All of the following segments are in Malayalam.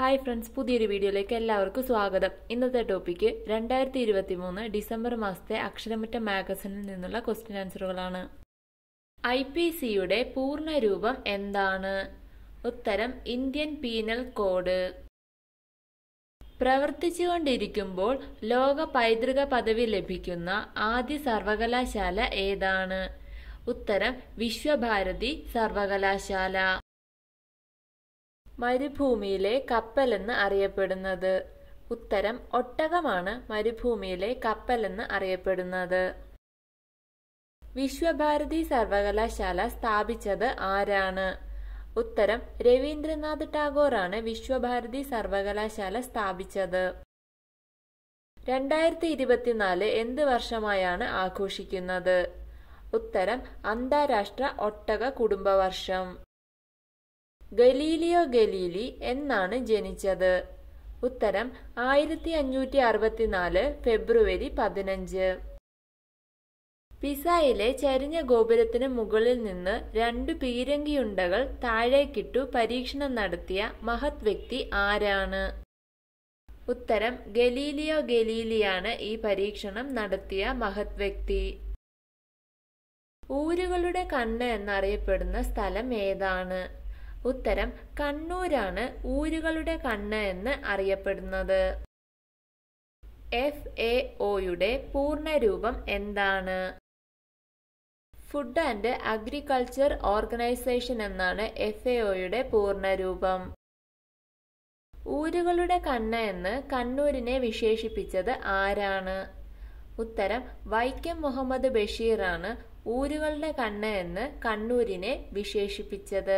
ഹായ് ഫ്രണ്ട്സ് പുതിയൊരു വീഡിയോയിലേക്ക് എല്ലാവർക്കും സ്വാഗതം ഇന്നത്തെ ടോപ്പിക്ക് രണ്ടായിരത്തി ഇരുപത്തി മൂന്ന് ഡിസംബർ മാസത്തെ അക്ഷരമറ്റ മാഗസിനിൽ നിന്നുള്ള ക്വസ്റ്റ്യൻ ആൻസറുകളാണ് ഐ പി സിയുടെ പൂർണ്ണ രൂപം എന്താണ് ഉത്തരം ഇന്ത്യൻ പീനൽ കോഡ് പ്രവർത്തിച്ചുകൊണ്ടിരിക്കുമ്പോൾ ലോക പൈതൃക പദവി ലഭിക്കുന്ന ആദ്യ സർവകലാശാല ഏതാണ് ഉത്തരം വിശ്വഭാരതി സർവകലാശാല മരുഭൂമിയിലെ കപ്പലെന്ന് അറിയപ്പെടുന്നത് ഉത്തരം ഒട്ടകമാണ് മരുഭൂമിയിലെ കപ്പലെന്ന് അറിയപ്പെടുന്നത് വിശ്വഭാരതി സർവകലാശാല സ്ഥാപിച്ചത് ആരാണ് ഉത്തരം രവീന്ദ്രനാഥ് ടാഗോറാണ് വിശ്വഭാരതി സർവകലാശാല സ്ഥാപിച്ചത് രണ്ടായിരത്തി ഇരുപത്തിനാല് എന്ത് വർഷമായാണ് ആഘോഷിക്കുന്നത് ഉത്തരം അന്താരാഷ്ട്ര ഒട്ടക കുടുംബവർഷം ഗലീലിയോ ഗലീലി എന്നാണ് ജനിച്ചത് ഉത്തരം ആയിരത്തി അഞ്ഞൂറ്റി അറുപത്തിനാല് ഫെബ്രുവരി പതിനഞ്ച് പിസയിലെ ചരിഞ്ഞ ഗോപുരത്തിന് മുകളിൽ നിന്ന് രണ്ടു പീരങ്കിയുണ്ടകൾ താഴേക്കിട്ടു പരീക്ഷണം നടത്തിയ മഹത് വ്യക്തി ആരാണ് ഉത്തരം ഗലീലിയോ ഗലീലിയാണ് ഈ പരീക്ഷണം നടത്തിയ മഹത് വ്യക്തി ഊരുകളുടെ കണ്ണ് എന്നറിയപ്പെടുന്ന സ്ഥലം ഏതാണ് ഉത്തരം കണ്ണൂരാണ് ഊരുകളുടെ കണ്ണ് എന്ന് അറിയപ്പെടുന്നത് എഫ് എ ഒയുടെ പൂർണ്ണരൂപം എന്താണ് ഫുഡ് ആൻഡ് അഗ്രികൾച്ചർ ഓർഗനൈസേഷൻ എന്നാണ് എഫ് എ ഒയുടെ പൂർണ്ണരൂപം ഊരുകളുടെ കണ്ണ് എന്ന് കണ്ണൂരിനെ വിശേഷിപ്പിച്ചത് ആരാണ് ഉത്തരം വൈക്കം മുഹമ്മദ് ബഷീറാണ് ഊരുകളുടെ കണ്ണ് എന്ന് കണ്ണൂരിനെ വിശേഷിപ്പിച്ചത്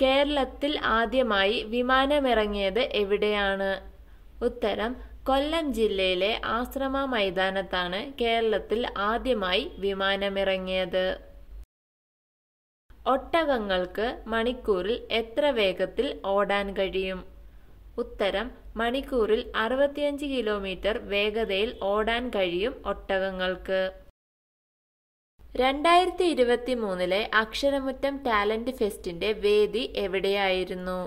കേരളത്തിൽ ആദ്യമായി വിമാനമിറങ്ങിയത് എവിടെയാണ് ഉത്തരം കൊല്ലം ജില്ലയിലെ ആശ്രമ മൈതാനത്താണ് കേരളത്തിൽ ആദ്യമായി വിമാനമിറങ്ങിയത് ഒട്ടകങ്ങൾക്ക് മണിക്കൂറിൽ എത്ര വേഗത്തിൽ ഓടാൻ കഴിയും ഉത്തരം മണിക്കൂറിൽ അറുപത്തിയഞ്ച് കിലോമീറ്റർ വേഗതയിൽ ഓടാൻ കഴിയും ഒട്ടകങ്ങൾക്ക് രണ്ടായിരത്തി ഇരുപത്തി മൂന്നിലെ അക്ഷരമുറ്റം ടാലന്റ് ഫെസ്റ്റിന്റെ വേദി എവിടെയായിരുന്നു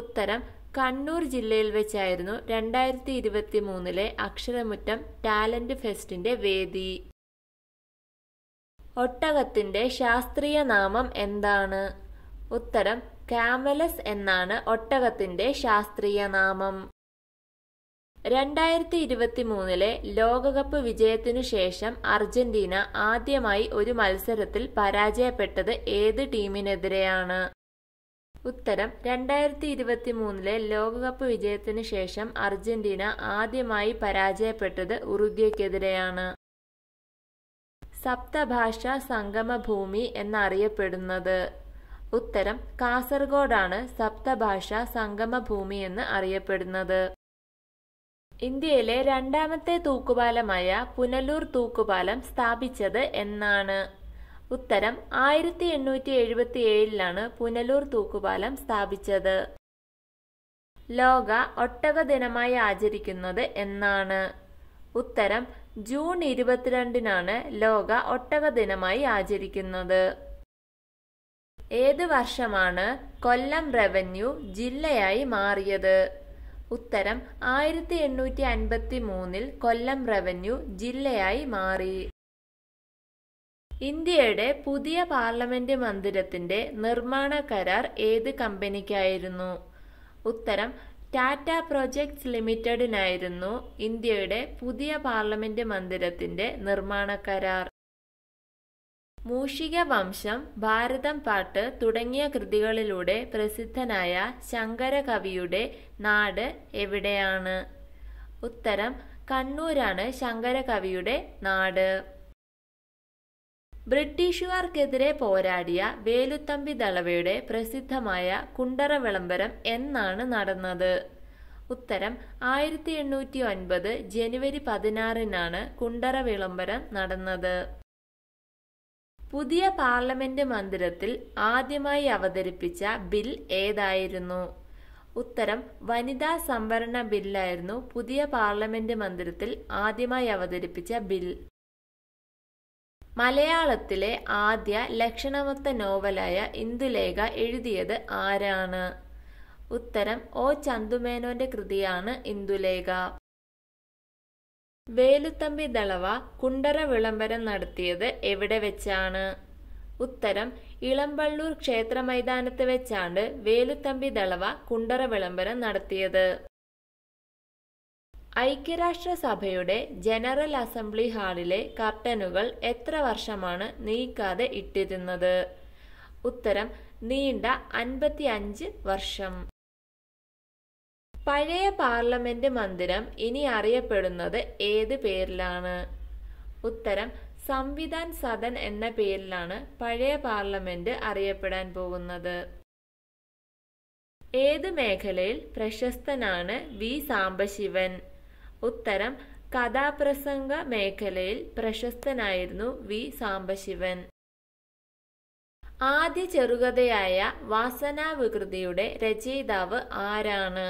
ഉത്തരം കണ്ണൂർ ജില്ലയിൽ വെച്ചായിരുന്നു രണ്ടായിരത്തി ഇരുപത്തി മൂന്നിലെ അക്ഷരമുറ്റം ടാലന്റ് ഫെസ്റ്റിന്റെ വേദി ഒട്ടകത്തിന്റെ ശാസ്ത്രീയ നാമം എന്താണ് ഉത്തരം കാമലസ് എന്നാണ് ഒട്ടകത്തിന്റെ ശാസ്ത്രീയ നാമം രണ്ടായിരത്തി ഇരുപത്തി മൂന്നിലെ ലോകകപ്പ് വിജയത്തിനു ശേഷം അർജന്റീന ആദ്യമായി ഒരു മത്സരത്തിൽ പരാജയപ്പെട്ടത് ഏത് ടീമിനെതിരെയാണ് ഉത്തരം രണ്ടായിരത്തി ഇരുപത്തി മൂന്നിലെ ലോകകപ്പ് വിജയത്തിനു ശേഷം അർജന്റീന ആദ്യമായി പരാജയപ്പെട്ടത് ഉറുഗ്വയ്ക്കെതിരെയാണ് സപ്തഭാഷ സംഗമഭൂമി എന്നറിയപ്പെടുന്നത് ഉത്തരം കാസർഗോഡാണ് സപ്തഭാഷ സംഗമഭൂമി എന്ന് അറിയപ്പെടുന്നത് ഇന്ത്യയിലെ രണ്ടാമത്തെ തൂക്കുപാലമായ പുനലൂർ തൂക്കുപാലം സ്ഥാപിച്ചത് എന്നാണ് ഉത്തരം ആയിരത്തി എണ്ണൂറ്റി എഴുപത്തി ഏഴിലാണ് പുനലൂർ തൂക്കുപാലം സ്ഥാപിച്ചത് ലോക ഒട്ടക ദിനമായി ആചരിക്കുന്നത് എന്നാണ് ഉത്തരം ജൂൺ ഇരുപത്തിരണ്ടിനാണ് ലോക ഒട്ടക ദിനമായി ആചരിക്കുന്നത് ഏത് വർഷമാണ് കൊല്ലം റവന്യൂ ജില്ലയായി മാറിയത് ഉത്തരം ആയിരത്തി എണ്ണൂറ്റി അൻപത്തി മൂന്നിൽ കൊല്ലം റവന്യൂ ജില്ലയായി മാറി ഇന്ത്യയുടെ പുതിയ പാർലമെന്റ് മന്ദിരത്തിന്റെ നിർമ്മാണ കരാർ ഏത് കമ്പനിക്കായിരുന്നു ഉത്തരം ടാറ്റ പ്രൊജക്ട്സ് ലിമിറ്റഡിനായിരുന്നു ഇന്ത്യയുടെ പുതിയ പാർലമെന്റ് മന്ദിരത്തിന്റെ നിർമ്മാണ കരാർ മൂഷിക വംശം ഭാരതം പാട്ട് തുടങ്ങിയ കൃതികളിലൂടെ പ്രസിദ്ധനായ ശങ്കര കവിയുടെ നാട് എവിടെയാണ് ഉത്തരം കണ്ണൂരാണ് കവിയുടെ നാട് ബ്രിട്ടീഷുകാർക്കെതിരെ പോരാടിയ വേലുത്തമ്പി ദളവയുടെ പ്രസിദ്ധമായ കുണ്ടറ വിളംബരം എന്നാണ് നടന്നത് ഉത്തരം ആയിരത്തി എണ്ണൂറ്റി ഒൻപത് ജനുവരി പതിനാറിനാണ് കുണ്ടറ വിളംബരം നടന്നത് പുതിയ പാർലമെന്റ് മന്ദിരത്തിൽ ആദ്യമായി അവതരിപ്പിച്ച ബിൽ ഏതായിരുന്നു ഉത്തരം വനിതാ സംവരണ ബില്ലായിരുന്നു പുതിയ പാർലമെന്റ് മന്ദിരത്തിൽ ആദ്യമായി അവതരിപ്പിച്ച ബിൽ മലയാളത്തിലെ ആദ്യ ലക്ഷണമൊത്ത നോവലായ ഇന്ദുലേഖ എഴുതിയത് ആരാണ് ഉത്തരം ഒ ചന്തുമേനോന്റെ കൃതിയാണ് ഇന്ദുലേഖ വേലുത്തമ്പി ദളവ കുണ്ടറ വിളംബരം നടത്തിയത് എവിടെ വെച്ചാണ് ഉത്തരം ഇളമ്പള്ളൂർ ക്ഷേത്ര മൈതാനത്ത് വെച്ചാണ് വേലുത്തമ്പി ദളവ കുണ്ടറ വിളംബരം നടത്തിയത് ഐക്യരാഷ്ട്രസഭയുടെ ജനറൽ അസംബ്ലി ഹാളിലെ കർട്ടനുകൾ എത്ര വർഷമാണ് നീക്കാതെ ഇട്ടിരുന്നത് ഉത്തരം നീണ്ട അൻപത്തിയഞ്ച് വർഷം പഴയ പാർലമെന്റ് മന്ദിരം ഇനി അറിയപ്പെടുന്നത് ഏത് പേരിലാണ് ഉത്തരം സംവിധാൻ സദൻ എന്ന പേരിലാണ് പഴയ പാർലമെന്റ് അറിയപ്പെടാൻ പോകുന്നത് ഏത് മേഖലയിൽ പ്രശസ്തനാണ് വി സാംബശിവൻ ഉത്തരം കഥാപ്രസംഗ മേഖലയിൽ പ്രശസ്തനായിരുന്നു വി സാംബശിവൻ ആദ്യ ചെറുകഥയായ വാസനാവികൃതിയുടെ രചയിതാവ് ആരാണ്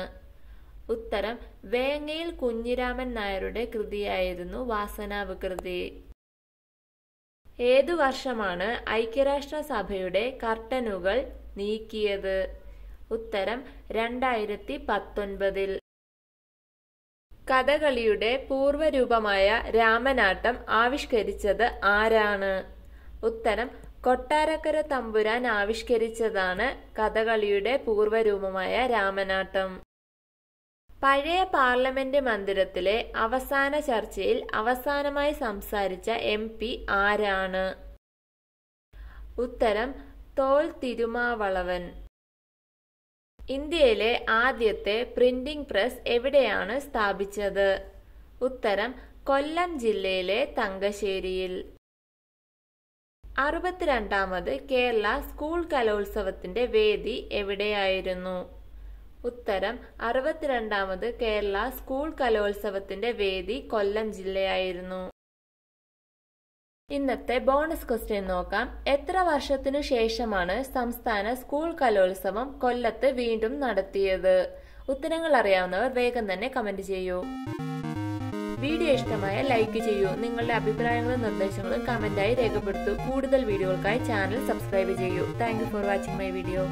ഉത്തരം വേങ്ങയിൽ കുഞ്ഞിരാമൻ നായരുടെ കൃതിയായിരുന്നു വാസനാവികൃതി ഏതു വർഷമാണ് ഐക്യരാഷ്ട്രസഭയുടെ കർട്ടനുകൾ നീക്കിയത് ഉത്തരം രണ്ടായിരത്തി പത്തൊൻപതിൽ കഥകളിയുടെ പൂർവരൂപമായ രാമനാട്ടം ആവിഷ്കരിച്ചത് ആരാണ് ഉത്തരം കൊട്ടാരക്കര തമ്പുരാൻ ആവിഷ്കരിച്ചതാണ് കഥകളിയുടെ പൂർവരൂപമായ രാമനാട്ടം പഴയ പാർലമെന്റ് മന്ദിരത്തിലെ അവസാന ചർച്ചയിൽ അവസാനമായി സംസാരിച്ച എം പി ആരാണ് ഉത്തരം തോൾ തിരുമാവളവൻ ഇന്ത്യയിലെ ആദ്യത്തെ പ്രിന്റിംഗ് പ്രസ് എവിടെയാണ് സ്ഥാപിച്ചത് ഉത്തരം കൊല്ലം ജില്ലയിലെ തങ്കശ്ശേരിയിൽ അറുപത്തിരണ്ടാമത് കേരള സ്കൂൾ കലോത്സവത്തിന്റെ വേദി എവിടെയായിരുന്നു ഉത്തരം അറുപത്തിരണ്ടാമത് കേരള സ്കൂൾ കലോത്സവത്തിന്റെ വേദി കൊല്ലം ജില്ലയായിരുന്നു ഇന്നത്തെ ബോണസ് ക്വസ്റ്റ്യൻ നോക്കാം എത്ര വർഷത്തിനു ശേഷമാണ് സംസ്ഥാന സ്കൂൾ കലോത്സവം കൊല്ലത്ത് വീണ്ടും നടത്തിയത് ഉത്തരങ്ങൾ അറിയാവുന്നവർ വേഗം തന്നെ കമന്റ് ചെയ്യൂ വീഡിയോ ഇഷ്ടമായ ലൈക്ക് ചെയ്യൂ നിങ്ങളുടെ അഭിപ്രായങ്ങളും നിർദ്ദേശങ്ങളും കമന്റായി രേഖപ്പെടുത്തൂ കൂടുതൽ വീഡിയോകൾക്കായി ചാനൽ സബ്സ്ക്രൈബ് ചെയ്യൂ thank for watching my video